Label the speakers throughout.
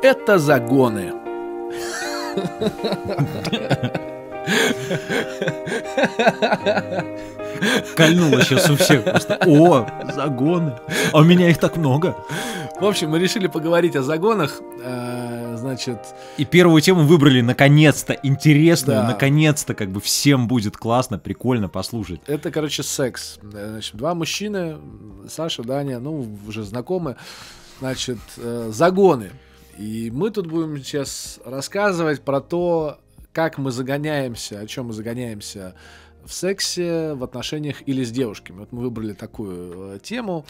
Speaker 1: Это загоны.
Speaker 2: Кольнуло сейчас у всех просто. О, загоны. А у меня их так много.
Speaker 1: В общем, мы решили поговорить о загонах. Э, значит...
Speaker 2: И первую тему выбрали наконец-то, интересную, да. наконец-то как бы всем будет классно, прикольно послушать.
Speaker 1: Это, короче, секс. Э, значит, два мужчины, Саша, Даня, ну, уже знакомы, значит, э, загоны. И мы тут будем сейчас рассказывать про то, как мы загоняемся, о чем мы загоняемся в сексе, в отношениях или с девушками. Вот мы выбрали такую э, тему.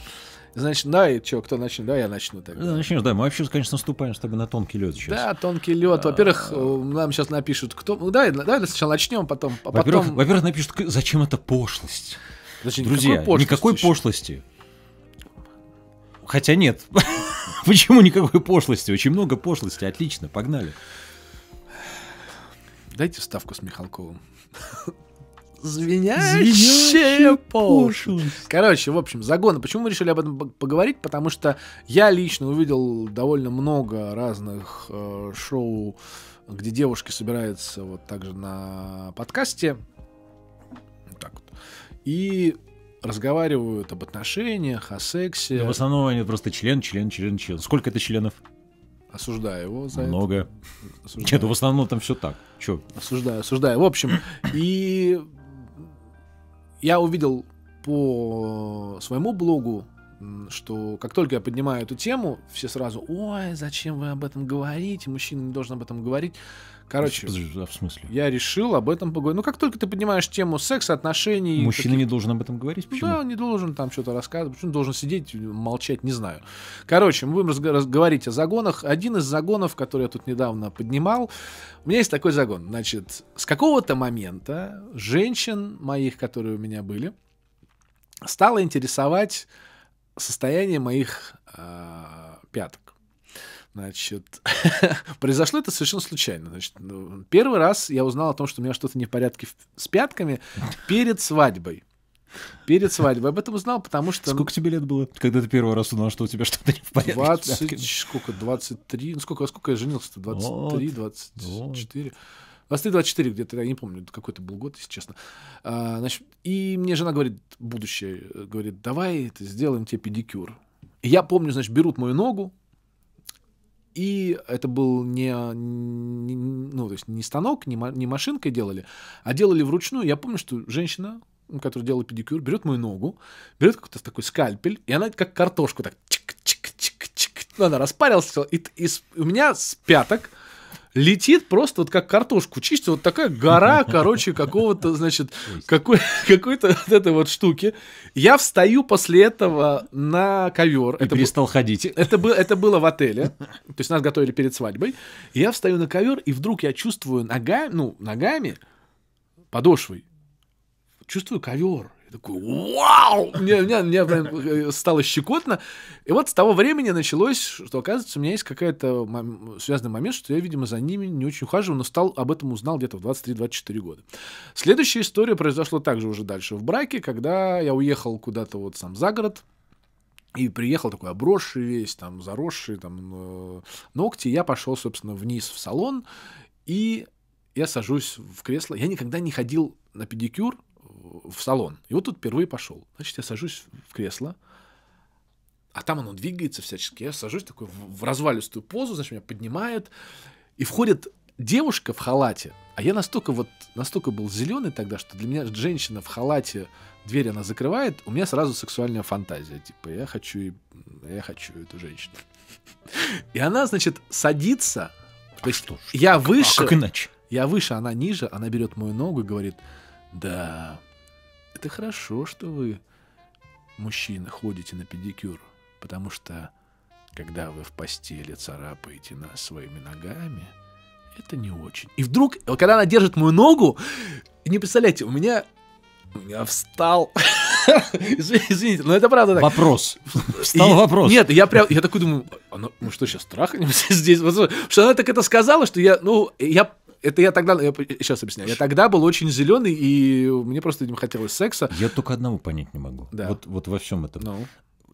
Speaker 1: Значит, да, и что, кто начнет? Да, я начну тогда.
Speaker 2: Да, начнешь, да. Мы вообще, конечно, наступаем с тобой на тонкий лед сейчас. Да,
Speaker 1: тонкий лед. А. Во-первых, э, нам сейчас напишут, кто... Ну, да, давай сначала начнем, потом... А во-первых, потом... во-первых,
Speaker 2: напишут, зачем это пошлость? Подожди,
Speaker 1: Друзья, никакой пошлости.
Speaker 2: Никакой пошлости. Хотя нет. Почему никакой пошлости? Очень много пошлости. Отлично, погнали. Дайте ставку с Михалковым.
Speaker 1: Звенящая, Звенящая пошлость. Короче, в общем, загоны. Почему мы решили об этом поговорить? Потому что я лично увидел довольно много разных э, шоу, где девушки собираются вот также на подкасте. так вот. И разговаривают об отношениях, о сексе. Да, в основном
Speaker 2: они просто член, член, член, член. Сколько это членов?
Speaker 1: Осуждаю его за Много.
Speaker 2: это. Много. Нет, в основном там все так. Че? Осуждаю, осуждаю. В общем, и
Speaker 1: я увидел по своему блогу, что как только я поднимаю эту тему, все сразу, ой, зачем вы об этом говорите, мужчина не должен об этом говорить. Короче,
Speaker 2: а в смысле?
Speaker 1: я решил об этом поговорить. Ну, как только ты поднимаешь тему секса, отношений... Мужчина таких... не должен об этом говорить? Почему? Да, он не должен там что-то рассказывать. Почему должен сидеть, молчать, не знаю. Короче, мы будем разг... говорить о загонах. Один из загонов, который я тут недавно поднимал, у меня есть такой загон. Значит, с какого-то момента женщин моих, которые у меня были, стало интересовать состояние моих э, пяток. Значит, произошло это совершенно случайно. Значит, ну, первый раз я узнал о том, что у меня что-то не в порядке с пятками перед свадьбой. Перед свадьбой. Об этом узнал, потому что... Сколько тебе лет было, когда ты первый раз узнал, что у тебя что-то не в порядке? 20... Сколько? 23? Ну, сколько, а сколько я женился-то? 23, 24? 23-24 где-то, я не помню, какой это был год, если честно. А, значит, и мне жена говорит, будущее, говорит, давай сделаем тебе педикюр. И я помню, значит, берут мою ногу, и это был не, не, ну, то есть не станок, не, не машинкой делали, а делали вручную. Я помню, что женщина, которая делала педикюр, берет мою ногу, берет какой-то такой скальпель, и она как картошку так чик-чик-чик-чик. Ну, она распарилась, и, и, и у меня с пяток летит просто вот как картошку чистит, вот такая гора, короче, какого-то, значит, какой, какой-то вот этой вот штуки. Я встаю после этого на ковер. И это перестал был, ходить. Это, был, это было в отеле, то есть нас готовили перед свадьбой. Я встаю на ковер, и вдруг я чувствую ногами, ну, ногами, подошвой, чувствую ковер. Я такой, вау! Мне, мне, мне прям э, стало щекотно. И вот с того времени началось, что, оказывается, у меня есть какая-то мом- связанный момент, что я, видимо, за ними не очень ухаживаю, но стал об этом узнал где-то в 23-24 года. Следующая история произошла также уже дальше в браке, когда я уехал куда-то вот сам за город, и приехал такой обросший весь, там, заросший, там, э, ногти. Я пошел, собственно, вниз в салон, и я сажусь в кресло. Я никогда не ходил на педикюр, в салон. И вот тут впервые пошел. Значит, я сажусь в кресло, а там оно двигается всячески. Я сажусь такой в развалистую позу, значит, меня поднимают И входит девушка в халате. А я настолько вот, настолько был зеленый тогда, что для меня женщина в халате, дверь она закрывает, у меня сразу сексуальная фантазия. Типа, я хочу, я хочу эту женщину. И она, значит, садится. А то есть что, я выше. А как иначе? Я выше, она ниже, она берет мою ногу и говорит, да, это хорошо, что вы, мужчина ходите на педикюр, потому что, когда вы в постели царапаете нас своими ногами, это не очень. И вдруг, когда она держит мою ногу, не представляете, у меня, у меня встал... Извините, но это правда так. Вопрос. Встал вопрос. Нет, я прям, я такой думаю, она, ну, мы что, сейчас трахаемся здесь? что она так это сказала, что я, ну, я это я тогда, я сейчас объясняю. Я тогда был очень зеленый, и мне просто не хотелось
Speaker 2: секса. Я только одного понять не могу. Да. Вот, вот во всем этом. No. Ну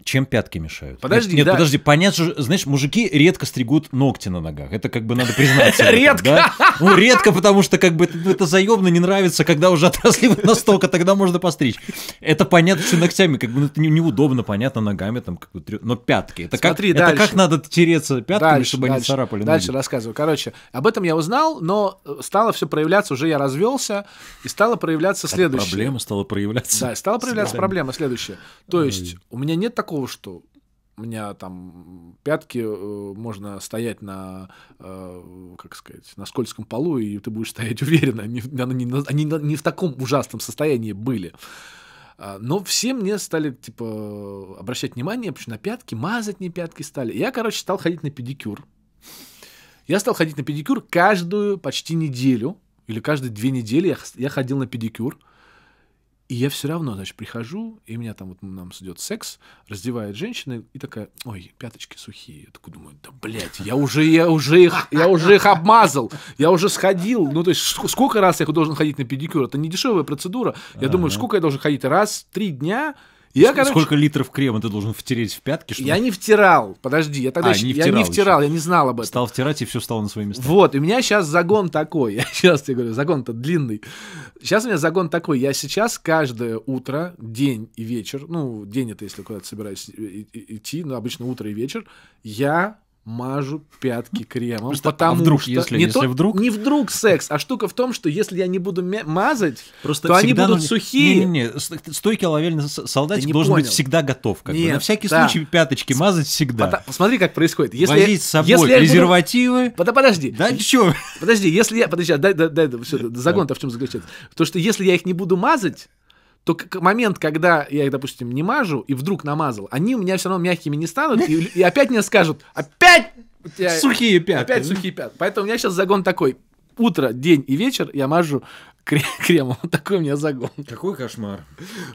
Speaker 2: чем пятки мешают? Подожди, нет, да. подожди, понятно, что, знаешь, мужики редко стригут ногти на ногах. Это как бы надо признаться, Редко. Ну, редко, потому что как бы это заебно, не нравится, когда уже отросли настолько, тогда можно постричь. Это понятно, что ногтями, как бы ну, это неудобно, понятно, ногами там, как бы, но пятки. Это как, это как надо тереться пятками, чтобы они царапали Дальше
Speaker 1: рассказываю. Короче, об этом я узнал, но э, стало все проявляться, уже я развелся, и стало проявляться следующее. Проблема стала проявляться. Да, стала проявляться проблема следующая. То есть у меня нет такого такого, что у меня там пятки, э, можно стоять на, э, как сказать, на скользком полу, и ты будешь стоять уверенно. Они, они, они не в таком ужасном состоянии были. А, но все мне стали, типа, обращать внимание, потому на пятки, мазать мне пятки стали. Я, короче, стал ходить на педикюр. Я стал ходить на педикюр каждую почти неделю, или каждые две недели я, я ходил на педикюр. И я все равно, значит, прихожу, и меня там вот нам идет секс, раздевает женщина и такая, ой, пяточки сухие. Я такой думаю, да, блядь, я уже, я уже их, я уже их обмазал, я уже сходил. Ну, то есть, сколько раз я должен ходить на педикюр? Это не дешевая процедура. Я думаю, сколько я должен ходить? Раз, три дня, я, Сколько короче, Сколько литров крема ты должен втереть в пятки? Чтобы... Я не втирал, подожди, я тогда а, еще, не втирал я не втирал, еще. я не знал об этом. Стал втирать и все стало на свои места. Вот, у меня сейчас загон такой, я сейчас тебе говорю, загон-то длинный. Сейчас у меня загон такой, я сейчас каждое утро, день и вечер, ну, день это если куда-то собираюсь идти, но обычно утро и вечер, я мажу пятки кремом, а потому что, потому а вдруг, что если, не, если то, вдруг... не вдруг секс, а штука в том, что если я не буду мазать, Просто то они будут нужно... сухие. Не, не,
Speaker 2: не. стойкий лавельный солдатик должен понял. быть всегда готов, как Нет, бы. на всякий да. случай пяточки мазать всегда. Посмотри, как происходит. Если Возить с собой если презервативы. Буду... Подожди. Да что? Подожди,
Speaker 1: если я, подожди, а дай, дай, дай, все, загон-то в чем заключается? То, что если я их не буду мазать, то момент, когда я их, допустим, не мажу и вдруг намазал, они у меня все равно мягкими не станут, и, и опять мне скажут, опять тебя... сухие пятки. Опять сухие пятки. Поэтому у меня сейчас загон такой. Утро, день и вечер я мажу крем, кремом. Такой у меня загон. Какой кошмар.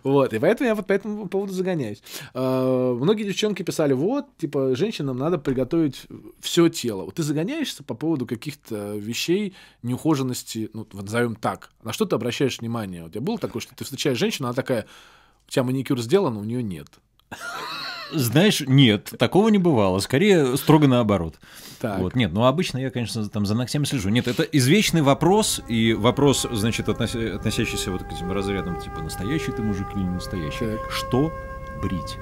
Speaker 1: Вот, и поэтому я вот по этому поводу загоняюсь. А, многие девчонки писали, вот, типа, женщинам надо приготовить все тело. Вот ты загоняешься по поводу каких-то вещей, неухоженности, ну, назовем так. На что ты обращаешь внимание? У тебя было такое, что ты встречаешь женщину, она такая, у тебя маникюр сделан, а у нее нет.
Speaker 2: Знаешь, нет, такого не бывало. Скорее, строго наоборот. Так. Вот, нет, ну обычно я, конечно, там за ногтями слежу. Нет, это извечный вопрос, и вопрос, значит, относящийся вот к этим разрядам, типа, настоящий ты мужик или не настоящий. Так. Что брить?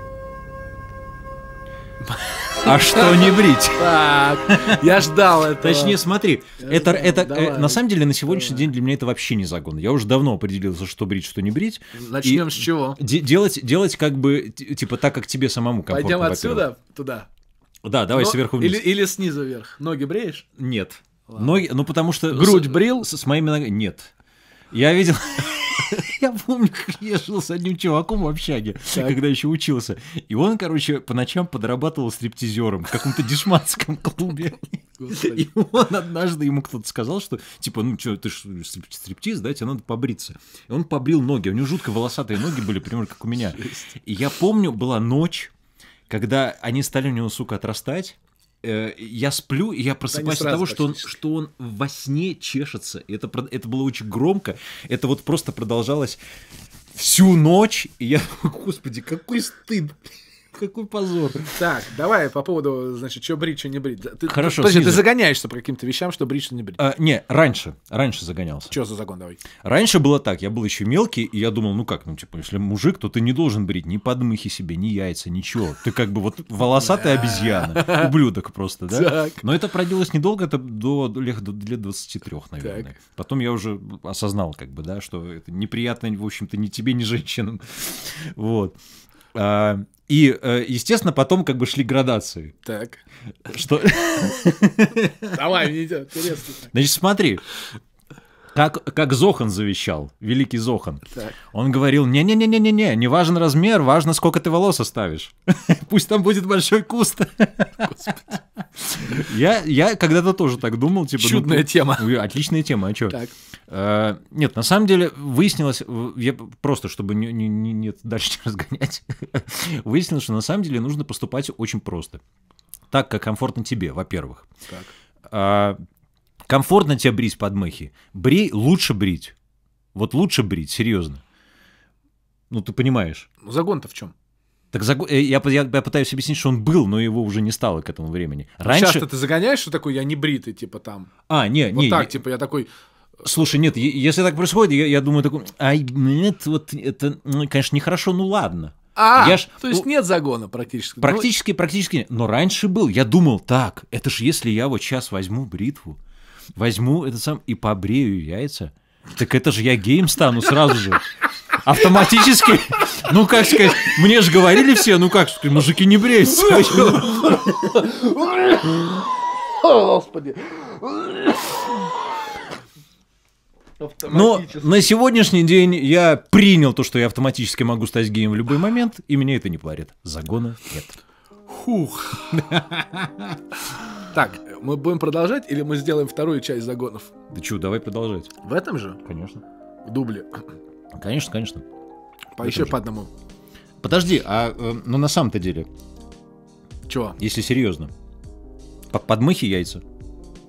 Speaker 2: А что не брить?
Speaker 1: Так, я ждал этого. Точнее, смотри, это, ждал. это э, давай, э, на
Speaker 2: самом деле на сегодняшний давай. день для меня это вообще не загон. Я уже давно определился, что брить, что не брить. Начнем И с чего? делать, делать как бы, типа так, как тебе самому комфортно. Пойдем отсюда туда. Да, давай Но, сверху вниз. Или,
Speaker 1: или снизу вверх. Ноги бреешь?
Speaker 2: Нет. Ладно. Ноги, ну потому что... Грудь брил? С, с моими ногами... Нет. Я видел... Я помню, как я жил с одним чуваком в общаге, так. когда еще учился. И он, короче, по ночам подрабатывал стриптизером в каком-то дешманском клубе. Господи. И он однажды, ему кто-то сказал, что, типа, ну что, ты ж стриптиз, да, тебе надо побриться. И он побрил ноги. У него жутко волосатые ноги были, примерно как у меня. Жесть. И я помню, была ночь, когда они стали у него, сука, отрастать, Э, я сплю, и я просыпаюсь от того, что он, что он во сне чешется. это, это было очень громко. Это вот просто продолжалось всю ночь. И я, господи, какой стыд. Какой позор. Так, давай
Speaker 1: по поводу, значит, что брить, что не брить. Ты, Хорошо, Подожди, ты загоняешься по каким-то вещам, что брить, что не брить.
Speaker 2: А, не, раньше, раньше загонялся. Что за загон, давай? Раньше было так, я был еще мелкий, и я думал, ну как, ну типа, если мужик, то ты не должен брить ни подмыхи себе, ни яйца, ничего. Ты как бы вот волосатая обезьяна, ублюдок просто, да? Так. Но это продлилось недолго, это до, лет, до лет 23, наверное. Так. Потом я уже осознал, как бы, да, что это неприятно, в общем-то, ни тебе, ни женщинам. Вот. А, и, э, естественно, потом как бы шли градации. Так. Что? Давай, мне интересно. Значит, смотри. Как, как Зохан завещал, великий Зохан. Он говорил, не-не-не-не-не, не важен размер, важно, сколько ты волос оставишь. Пусть там будет большой куст. Я, я когда-то тоже так думал. Типа, ну, Чудная ну, тема. Отличная тема, а что? Так. А, нет, на самом деле выяснилось, я просто, чтобы не, не, не, не дальше разгонять, выяснилось, что на самом деле нужно поступать очень просто. Так, как комфортно тебе, во-первых. Так. А, комфортно тебя брить подмахи, брей, лучше брить. Вот лучше брить, серьезно. Ну, ты понимаешь.
Speaker 1: Ну, загон-то в чем?
Speaker 2: Так загон, э, я, я, я пытаюсь объяснить, что он был, но его уже не стало к этому времени. Ну, раньше... Часто ты
Speaker 1: загоняешь, что такой, я не бритый, типа там.
Speaker 2: А, не, вот не. Вот так, я... типа, я такой, э, Слушай, нет, если так происходит, я, я думаю такой, ай, нет, вот это, ну, конечно, нехорошо, ну ладно. А, я ж, то есть нет
Speaker 1: загона практически. Практически,
Speaker 2: ну... практически, но раньше был. Я думал, так, это ж если я вот сейчас возьму бритву, возьму этот сам и побрею яйца. Так это же я гейм стану сразу же. Автоматически, ну как сказать, мне же говорили все, ну как сказать, мужики не бреются.
Speaker 1: Господи. Но ну,
Speaker 2: на сегодняшний день я принял то, что я автоматически могу стать геем в любой момент, и меня это не парит. Загона нет.
Speaker 1: Хух. Так, мы будем продолжать или мы сделаем вторую часть загонов?
Speaker 2: Да чё, давай продолжать. В этом же? Конечно. В дубле. Конечно, конечно. По еще же. по одному. Подожди, а э, ну на самом-то деле. Чего? Если серьезно. Под мыхи яйца.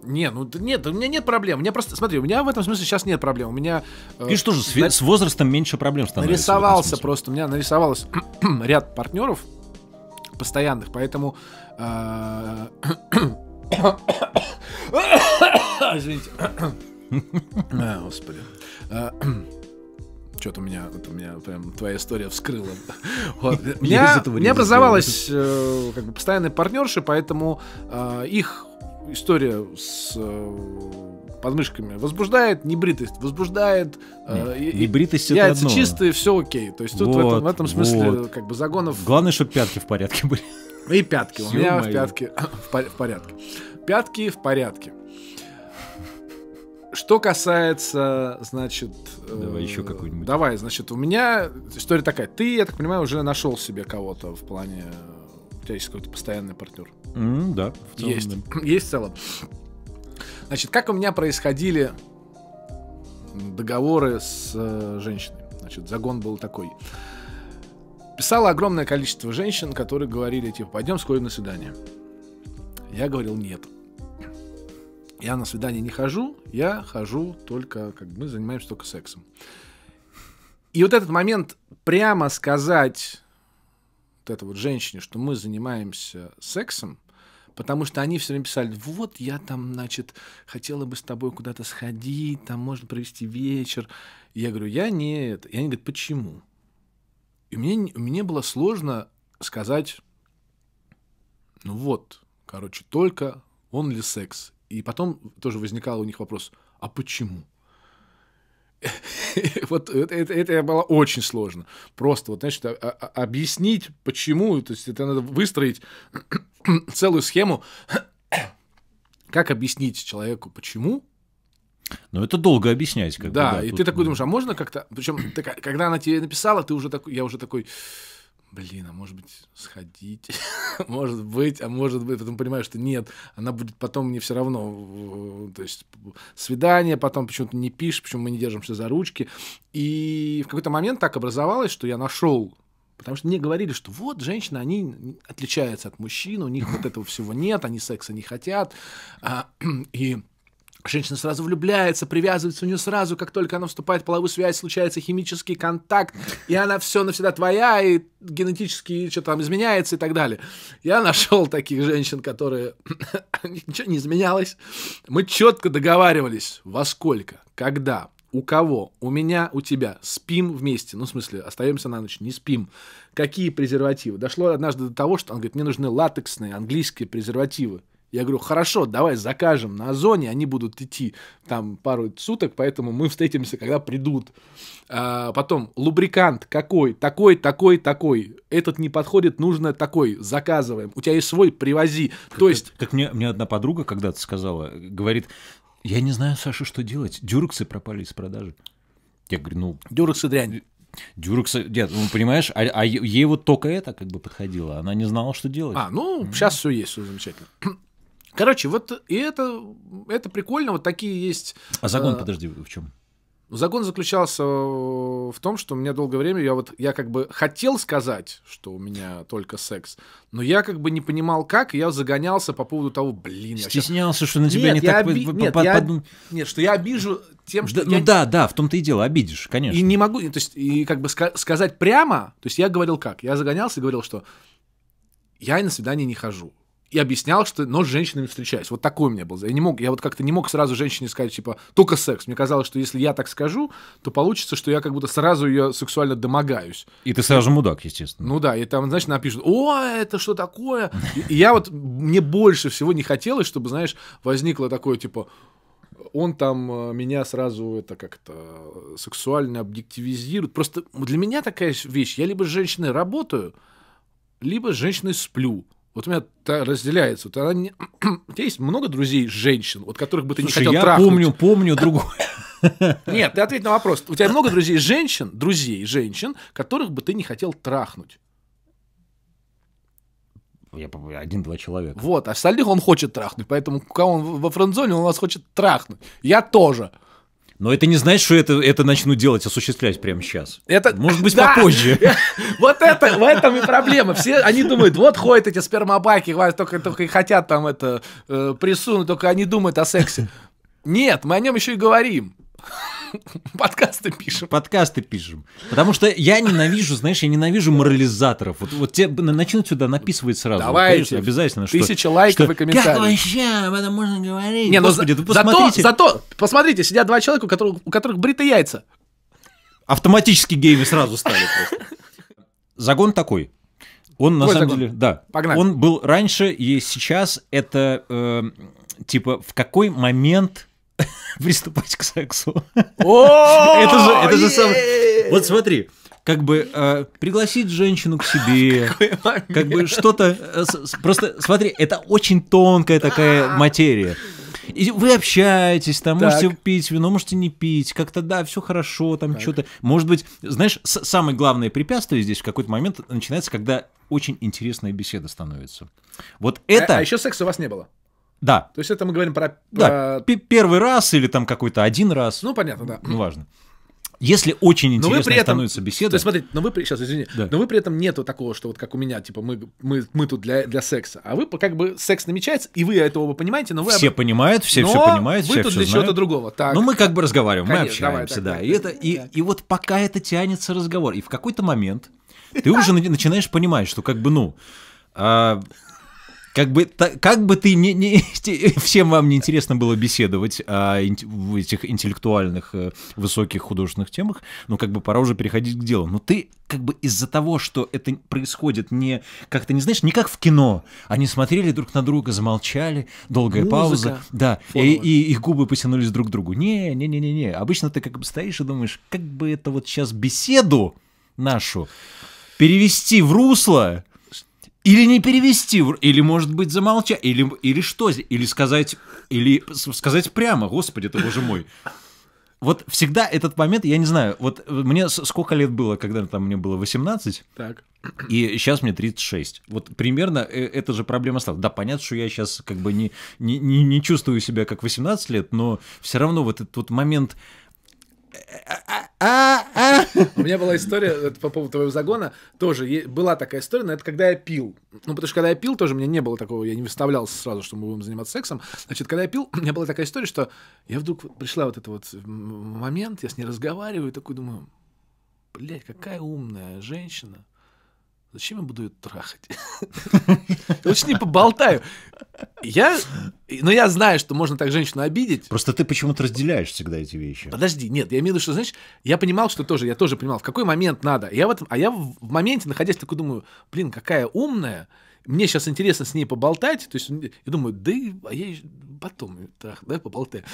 Speaker 1: Не, ну нет, у меня нет проблем. У меня просто, смотри, у меня в этом смысле сейчас нет проблем. У меня. Э, и что же, с, на...
Speaker 2: с возрастом меньше проблем становится. Нарисовался
Speaker 1: просто, у меня нарисовалось ряд партнеров постоянных, поэтому э, Извините. А, господи. А, Что-то у меня, вот у меня прям твоя история вскрыла. Вот. У меня, меня образовалась э, как бы постоянные партнерши, поэтому э, их история с э, подмышками возбуждает, небритость возбуждает. Э, Нет, э, небритость яйца это одно. чистые, все окей. То есть тут вот, в, этом, в этом смысле вот. как бы загонов...
Speaker 2: Главное, чтобы пятки в порядке были.
Speaker 1: Ну и пятки. У меня в пятки в порядке. Пятки в порядке. Что касается, значит... Давай э, еще какую-нибудь. Давай, значит, у меня история такая. Ты, я так понимаю, уже нашел себе кого-то в плане... Э, у тебя есть какой-то постоянный партнер.
Speaker 2: Mm, да, в целом. Есть, да.
Speaker 1: есть в целом. Значит, как у меня происходили договоры с э, женщиной? Значит, загон был такой. Э, писало огромное количество женщин, которые говорили, типа, пойдем скоро на свидание. Я говорил, нет. Я на свидание не хожу, я хожу только, как мы занимаемся только сексом. И вот этот момент прямо сказать вот этой вот женщине, что мы занимаемся сексом, потому что они все время писали, вот я там, значит, хотела бы с тобой куда-то сходить, там можно провести вечер. я говорю, я нет. И они говорят, почему? И мне, мне было сложно сказать, ну вот, короче, только он ли секс. И потом тоже возникал у них вопрос, а почему? вот это, это, было очень сложно. Просто, вот, значит, а, а, объяснить, почему, то есть это надо выстроить целую схему, как объяснить человеку, почему
Speaker 2: но это долго объяснять, как да, бы. Да, и тут... ты такой
Speaker 1: думаешь, а можно как-то. Причем, ты, когда она тебе написала, ты уже такой, я уже такой. Блин, а может быть, сходить? может быть, а может быть, потом понимаю, что нет, она будет потом мне все равно. Э, то есть свидание, потом почему-то не пишешь, почему мы не держимся за ручки. И в какой-то момент так образовалось, что я нашел Потому что мне говорили, что вот женщины, они отличаются от мужчин, у них вот этого всего нет, они секса не хотят. А, и Женщина сразу влюбляется, привязывается у нее сразу, как только она вступает в половую связь, случается химический контакт, и она все навсегда твоя, и генетически что-то там изменяется и так далее. Я нашел таких женщин, которые... Ничего не изменялось. Мы четко договаривались, во сколько, когда, у кого, у меня, у тебя, спим вместе, ну, в смысле, остаемся на ночь, не спим. Какие презервативы? Дошло однажды до того, что он говорит, мне нужны латексные английские презервативы. Я говорю, хорошо, давай закажем на Озоне, они будут идти там пару суток, поэтому мы встретимся, когда придут. А, потом, лубрикант какой, такой, такой, такой. Этот не подходит, нужно такой, заказываем. У тебя есть свой, привози.
Speaker 2: Как, То есть... Как, как мне, мне одна подруга когда-то сказала, говорит, я не знаю, Саша, что делать, дюрексы пропали из продажи. Я говорю, ну... Дюрексы дрянь. Дюрекс, нет, ну, понимаешь, а, а ей вот только это как бы подходило, она не знала, что делать. А, ну, сейчас все есть,
Speaker 1: все замечательно. Короче, вот и это, это прикольно, вот такие есть... А загон, э,
Speaker 2: подожди, в чем?
Speaker 1: Загон заключался в том, что у меня долгое время, я вот, я как бы хотел сказать, что у меня только секс, но я как бы не понимал, как, и я загонялся по поводу того, блин... Стеснялся,
Speaker 2: сейчас... что на тебя нет, не так... Оби... Нет, по... Я...
Speaker 1: нет, что я обижу тем, что... Да, ну я... Ну да,
Speaker 2: да, в том-то и дело, обидишь, конечно. И не могу, то есть, и как бы ска- сказать
Speaker 1: прямо, то есть я говорил как, я загонялся и говорил, что я на свидание не хожу и объяснял, что, но с женщинами встречаюсь. Вот такой у меня был. Я не мог, я вот как-то не мог сразу женщине сказать, типа, только секс. Мне казалось, что если я так скажу, то получится, что я как будто сразу ее сексуально домогаюсь.
Speaker 2: И ты сразу мудак, естественно.
Speaker 1: Ну да, и там, знаешь, напишут, о, это что такое? И я вот, мне больше всего не хотелось, чтобы, знаешь, возникло такое, типа, он там э, меня сразу это как-то сексуально объективизирует. Просто для меня такая вещь, я либо с женщиной работаю, либо с женщиной сплю. Вот у меня разделяется. Вот она не... У тебя есть много друзей женщин, вот которых бы ты Слушай, не хотел я трахнуть? помню,
Speaker 2: помню другую.
Speaker 1: Нет, ты ответь на вопрос. У тебя много друзей женщин, друзей женщин, которых бы ты не хотел трахнуть?
Speaker 2: Я один-два человека.
Speaker 1: Вот, а остальных он хочет трахнуть, поэтому кого он во френдзоне, он вас хочет трахнуть. Я тоже.
Speaker 2: Но это не значит, что это, это начнут делать, осуществлять прямо сейчас. Это... Может быть, да! попозже.
Speaker 1: Вот это, в этом и проблема. Все, они думают, вот ходят эти спермобаки, только, только и хотят там это э, присунуть, только они думают о сексе. Нет, мы о нем еще и
Speaker 2: говорим. Подкасты пишем. Подкасты пишем. Потому что я ненавижу, знаешь, я ненавижу морализаторов. Вот, вот тебе начнут сюда написывать сразу. Давайте. Конечно, обязательно. Что, тысяча лайков что, и комментариев. Как вообще об этом можно говорить? Не, ну, Господи, ну, за, посмотрите. Зато, зато, посмотрите, сидят два человека, у которых, у которых бриты яйца. Автоматически геями сразу стали просто. Загон такой. Он Твой на самом загон. деле, да, Погнали. он был раньше и сейчас это э, типа в какой момент приступать к сексу. Это же, это же самое. Вот смотри, как бы э, пригласить женщину к себе, как бы что-то. Э, просто смотри, это очень тонкая такая а. материя. И вы общаетесь, там так. можете пить вино, можете не пить, как-то да, все хорошо, там что-то. Может быть, знаешь, самое главное препятствие здесь в какой-то момент начинается, когда очень интересная беседа становится. Вот э, это. А, а еще
Speaker 1: секса у вас не было?
Speaker 2: Да. То есть это мы говорим про... Да, про... первый раз или там какой-то один раз. Ну, понятно, да. Неважно. Ну, Если очень интересно становится беседа. То есть, смотрите, но вы при,
Speaker 1: сейчас, извини, да. но вы при этом нету такого, что вот как у меня, типа, мы, мы, мы тут для, для секса. А вы как бы
Speaker 2: секс намечается, и вы этого оба понимаете, но вы. Все об... понимают, все но все понимают, вы все тут все для чего-то другого. Так. Но мы как бы разговариваем, Конечно, мы общаемся, давай, так, да. Так, и, так, это, и, и вот пока это тянется разговор. И в какой-то момент ты уже начинаешь понимать, что как бы, ну. А, как бы, как бы ты не, не всем вам не интересно было беседовать о а, в этих интеллектуальных э, высоких художественных темах, ну как бы пора уже переходить к делу. Но ты как бы из-за того, что это происходит не как-то не знаешь, не как в кино. Они а смотрели друг на друга, замолчали, долгая Музыка. пауза, да, и, и их губы потянулись друг к другу. Не, не, не, не, не. Обычно ты как бы стоишь и думаешь, как бы это вот сейчас беседу нашу перевести в русло или не перевести, или, может быть, замолчать, или, или что, или сказать, или сказать прямо, господи это боже мой. Вот всегда этот момент, я не знаю, вот э, мне сколько лет было, когда там мне было 18, так. и сейчас мне 36. Вот примерно э, эта же проблема стала. Да, понятно, что я сейчас как бы не, не, не чувствую себя как 18 лет, но все равно вот этот вот момент
Speaker 1: э, а, а. У меня была история это по поводу твоего загона, тоже была такая история, но это когда я пил. Ну, потому что когда я пил, тоже у меня не было такого, я не выставлялся сразу, что мы будем заниматься сексом. Значит, когда я пил, у меня была такая история, что я вдруг пришла вот этот вот э, момент, я с ней разговариваю, и такой думаю, блядь, какая умная женщина. Зачем я буду ее трахать? Лучше не поболтаю. Я, но я знаю, что можно так женщину обидеть. Просто ты почему-то разделяешь всегда эти вещи. Подожди, нет, я имею в виду, что, знаешь, я понимал, что тоже, я тоже понимал, в какой момент надо. Я в этом, а я в моменте, находясь, такой думаю, блин, какая умная, мне сейчас интересно с ней поболтать, то есть я думаю, да, а я Потом, так, да, по Балте.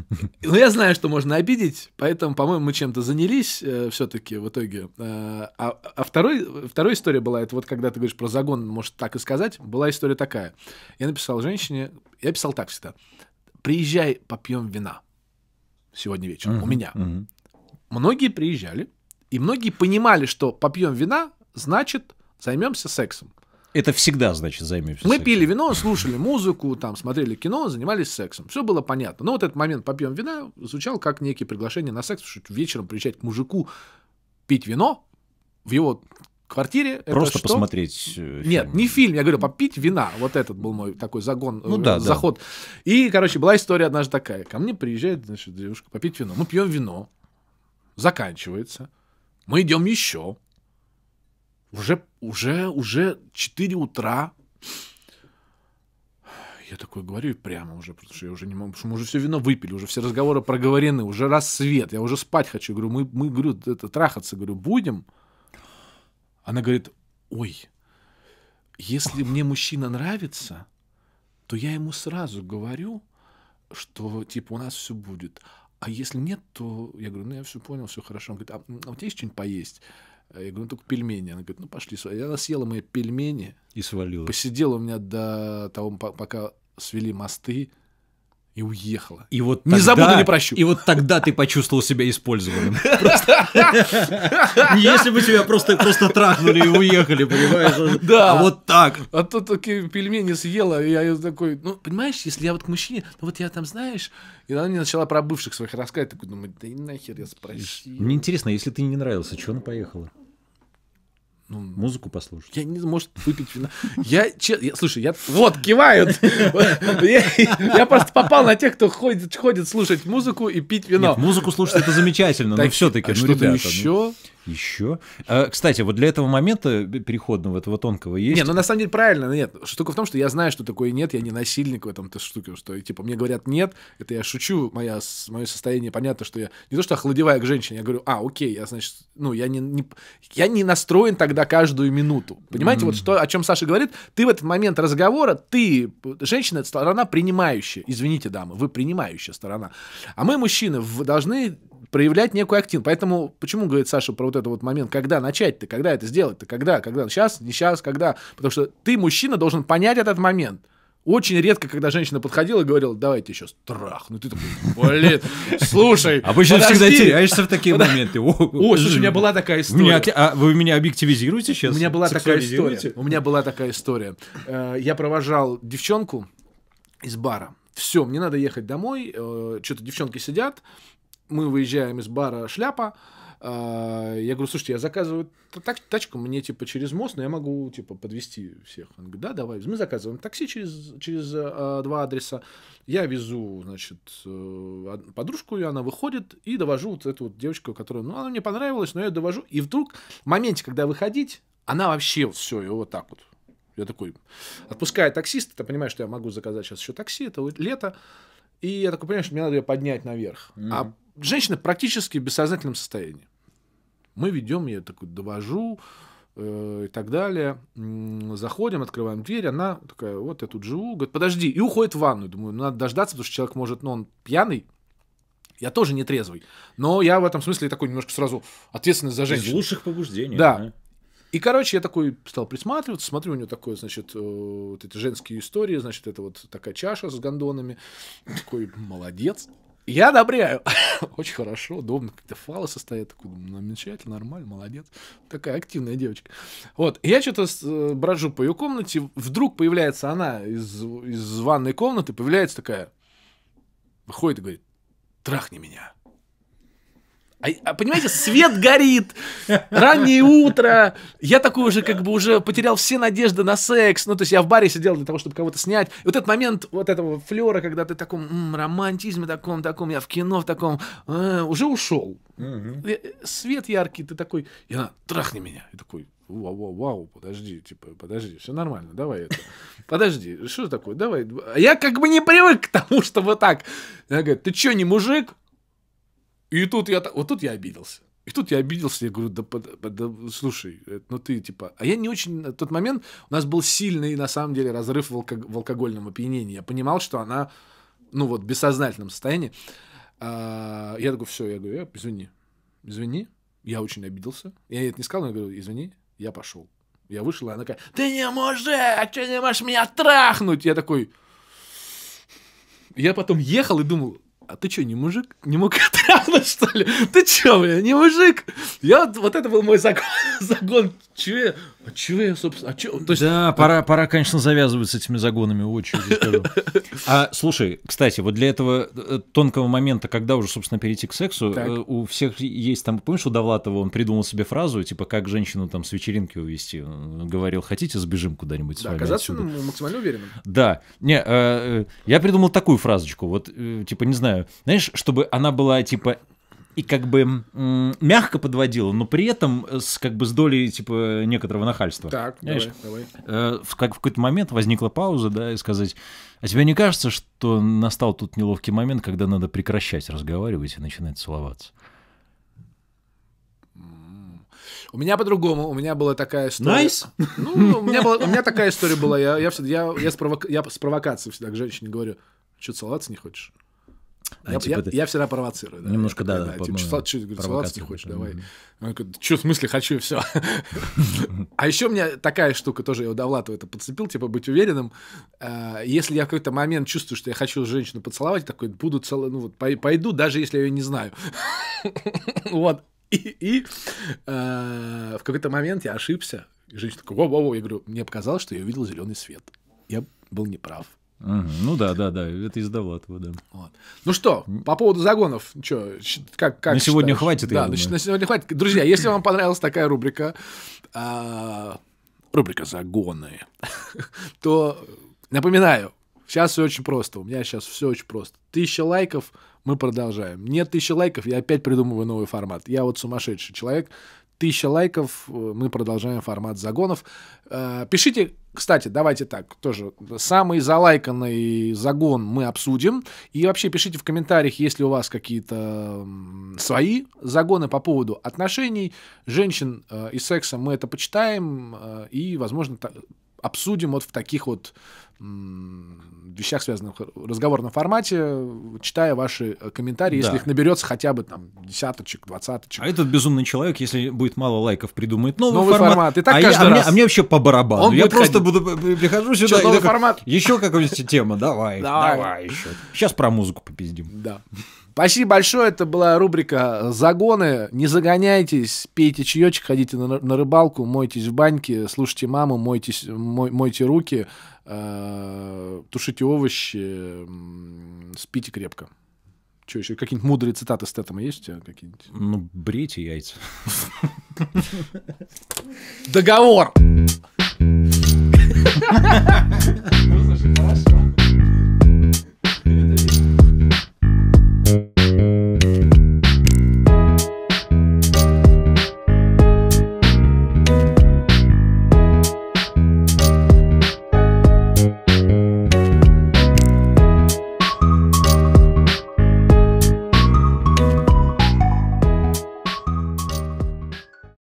Speaker 1: Но ну, я знаю, что можно обидеть, поэтому, по-моему, мы чем-то занялись э, все-таки в итоге. Э, а а второй, вторая история была, это вот когда ты говоришь про загон, может так и сказать, была история такая. Я написал женщине, я писал так всегда, приезжай, попьем вина сегодня вечером, uh-huh, у меня. Uh-huh. Многие приезжали, и многие понимали, что попьем вина, значит, займемся сексом.
Speaker 2: Это всегда, значит, займемся. Мы сексом.
Speaker 1: пили вино, слушали музыку, там, смотрели кино, занимались сексом. Все было понятно. Но вот этот момент попьем вина звучал как некие приглашения на секс, что вечером приезжать к мужику пить вино в его квартире. Просто это посмотреть. Э, фильм. Нет, не фильм, я говорю, попить вина. Вот этот был мой такой загон, ну, э, да, заход. Да. И, короче, была история однажды такая. Ко мне приезжает, значит, девушка попить вино. Мы пьем вино, заканчивается. Мы идем еще. Уже, уже, уже 4 утра. Я такой говорю прямо уже, потому что я уже не могу, потому что мы уже все вино выпили, уже все разговоры проговорены, уже рассвет, я уже спать хочу. Говорю, мы, мы говорю, это, трахаться, говорю, будем? Она говорит, ой, если мне мужчина нравится, то я ему сразу говорю, что типа у нас все будет. А если нет, то я говорю, ну я все понял, все хорошо. Он говорит, а, а у тебя есть что-нибудь поесть? А я говорю, ну только пельмени. Она говорит, ну пошли. И она съела мои пельмени. И свалила. Посидела у меня до того, пока свели мосты и уехала.
Speaker 2: И вот не забуду, не прощу. И вот тогда ты почувствовал себя использованным. Если бы тебя просто просто трахнули и уехали, понимаешь? Да. А вот так. А то такие пельмени съела, и
Speaker 1: я такой, ну, понимаешь, если я вот к мужчине, ну вот я там, знаешь, и она мне начала про бывших своих рассказывать, такой, думаю, да и нахер я спросил.
Speaker 2: Мне интересно, а если ты не нравился, чего она поехала? Ну, Музыку послушать. Я не может выпить вина. Я, че, я слушай, я вот кивают.
Speaker 1: Я просто попал на тех, кто ходит, ходит слушать музыку и пить вино. Музыку слушать это замечательно, но все-таки. А ну, что-то ну. еще?
Speaker 2: Еще. А, кстати, вот для этого момента э, переходного, этого тонкого есть. Нет, ну
Speaker 1: на самом деле правильно, нет. Штука в том, что я знаю, что такое нет, я не насильник в этом -то штуке, что типа мне говорят нет, это я шучу, моя, мое состояние понятно, что я не то что охладеваю к женщине, я говорю, а, окей, я значит, ну я не, не я не настроен тогда каждую минуту. Понимаете, mm-hmm. вот что, о чем Саша говорит, ты в этот момент разговора, ты женщина, это сторона принимающая, извините, дамы, вы принимающая сторона, а мы мужчины должны проявлять некую активность. Поэтому, почему говорит Саша про вот этот вот момент, когда начать-то, когда это сделать-то, когда, когда, сейчас, не сейчас, когда. Потому что ты, мужчина, должен понять этот момент. Очень редко, когда женщина подходила и говорила, давайте еще страх. Ну ты такой, блин,
Speaker 2: слушай, Обычно всегда теряешься а в такие моменты. О, слушай, у меня была такая история. А вы меня объективизируете сейчас? У меня была такая история. У
Speaker 1: меня была такая история. Э, я провожал девчонку из бара. Все, мне надо ехать домой. Э, Что-то девчонки сидят мы выезжаем из бара «Шляпа», а, я говорю, слушайте, я заказываю так, тачку, мне типа через мост, но я могу типа подвести всех. Он говорит, да, давай. Мы заказываем такси через, через э, два адреса. Я везу, значит, э, подружку, и она выходит, и довожу вот эту вот девочку, которая, ну, она мне понравилась, но я ее довожу. И вдруг в моменте, когда выходить, она вообще все, и вот так вот. Я такой, отпуская таксиста, ты понимаешь, что я могу заказать сейчас еще такси, это вот лето. И я такой понимаю, что мне надо ее поднять наверх. Mm-hmm. А женщина практически в бессознательном состоянии. Мы ведем ее, такую довожу э, и так далее. Заходим, открываем дверь, она такая, вот я тут живу, говорит, подожди, и уходит в ванную. Думаю, ну, надо дождаться, потому что человек может, ну, он пьяный, я тоже не трезвый, но я в этом смысле такой немножко сразу ответственность за женщину. Из лучших побуждений. Да. И, короче, я такой стал присматриваться, смотрю, у него такое, значит, э, вот эти женские истории, значит, это вот такая чаша с гондонами. Такой, молодец. Я одобряю. Очень хорошо, удобно. Как-то фалы состоят, Такой, «Ну, замечательно, нормально, молодец. Такая активная девочка. Вот. Я что-то э, брожу по ее комнате. Вдруг появляется она из, из ванной комнаты. Появляется такая. Выходит и говорит, трахни меня. А, а, понимаете, свет горит, раннее утро. Я такой уже как бы уже потерял все надежды на секс. Ну, то есть я в баре сидел для того, чтобы кого-то снять. И вот этот момент вот этого флера, когда ты в таком м, романтизме таком, таком, я в кино в таком, э, уже ушел. Э, свет яркий, ты такой, и она, трахни меня. И такой, вау, вау, вау, подожди, типа, подожди, все нормально, давай это. Подожди, что такое, давай. А я как бы не привык к тому, чтобы так. Она говорит, ты что, не мужик? И тут я, вот тут я обиделся. И тут я обиделся, я говорю, да, да, да слушай, э, ну ты типа... А я не очень... На э, тот момент у нас был сильный, на самом деле, разрыв в, алко... в алкогольном опьянении. Я понимал, что она, ну вот, в бессознательном состоянии. А, я такой, все, я говорю, э, извини, извини, я очень обиделся. Я ей это не сказал, но я говорю, извини, я пошел. Я вышел, и она такая, ты не мужик, ты не можешь меня трахнуть. Я такой... Я потом ехал и думал, а ты что, не мужик? Не мог отряда, что ли? Ты чё, бля, не мужик? Я, вот это был мой загон, загон чё я? А чего я, собственно, а чего? То есть... Да, пора,
Speaker 2: пора, конечно, завязывать с этими загонами очереди. А, слушай, кстати, вот для этого э, тонкого момента, когда уже, собственно, перейти к сексу, так. Э, у всех есть там, помнишь, у Довлатова он придумал себе фразу, типа, как женщину там с вечеринки увести. Он говорил, хотите, сбежим куда-нибудь да, с вами казаться отсюда.
Speaker 1: максимально уверенным.
Speaker 2: Да. Не, э, э, я придумал такую фразочку, вот, э, типа, не знаю, знаешь, чтобы она была, типа, и как бы мягко подводила, но при этом с как бы с долей типа некоторого нахальства. Так, Знаешь, давай, давай. Э, в, как в какой-то момент возникла пауза, да, и сказать, а тебе не кажется, что настал тут неловкий момент, когда надо прекращать разговаривать и начинать целоваться?
Speaker 1: У меня по-другому, у меня была такая история. Nice?
Speaker 2: Ну, у меня, была, у меня такая история была.
Speaker 1: Я, я, всегда, я, я, с провока... я с провокацией всегда к женщине говорю, что целоваться не хочешь?
Speaker 2: А, я, типа, я, ты... я
Speaker 1: всегда провоцирую. Да, немножко, да. да, да типа, чуть, говорю, салат не хочешь, давай. Mm-hmm. Он говорит, что в смысле хочу, все. а еще у меня такая штука тоже, я у Довлатова это подцепил, типа быть уверенным. А, если я в какой-то момент чувствую, что я хочу женщину поцеловать, такой, буду целый, ну вот, пойду, даже если я ее не знаю. вот. И, и э, в какой-то момент я ошибся. И женщина такая, во-во-во, я говорю, мне показалось, что я увидел зеленый свет. Я был неправ.
Speaker 2: Ага, ну да, да, да, это из Довлатова, да. Вот.
Speaker 1: Ну что, по поводу загонов, что, как, как На сегодня считаешь? хватит, да, на, на сегодня хватит. Друзья, если вам понравилась такая рубрика, а, рубрика «Загоны», то напоминаю, сейчас все очень просто, у меня сейчас все очень просто. Тысяча лайков, мы продолжаем. Нет тысячи лайков, я опять придумываю новый формат. Я вот сумасшедший человек, тысяча лайков, э, мы продолжаем формат загонов. Э, пишите, кстати, давайте так, тоже самый залайканный загон мы обсудим. И вообще пишите в комментариях, если у вас какие-то свои загоны по поводу отношений, женщин э, и секса. Мы это почитаем и, возможно, обсудим вот в таких вот вещах, связанных в разговорном формате, читая ваши э, комментарии, да. если их наберется хотя бы там десяточек, двадцаточек.
Speaker 2: А этот безумный человек, если будет мало лайков, придумает новый, новый формат. формат. И так а, я, а, мне, а мне вообще по барабану. Он я просто ходить.
Speaker 1: буду прихожу сюда Что, и новый такой, формат?
Speaker 2: еще какая-нибудь тема, давай, давай, давай еще. Сейчас про музыку попиздим. Да. Спасибо большое. Это
Speaker 1: была рубрика «Загоны». Не загоняйтесь, пейте чаечек, ходите на, на рыбалку, мойтесь в баньке, слушайте маму, мойтесь, мой, мойте руки. Э, тушите овощи, спите крепко. Что еще? Какие-нибудь мудрые цитаты с Тетома есть у тебя какие-нибудь? Ну, брейте яйца. Договор! Ну, хорошо.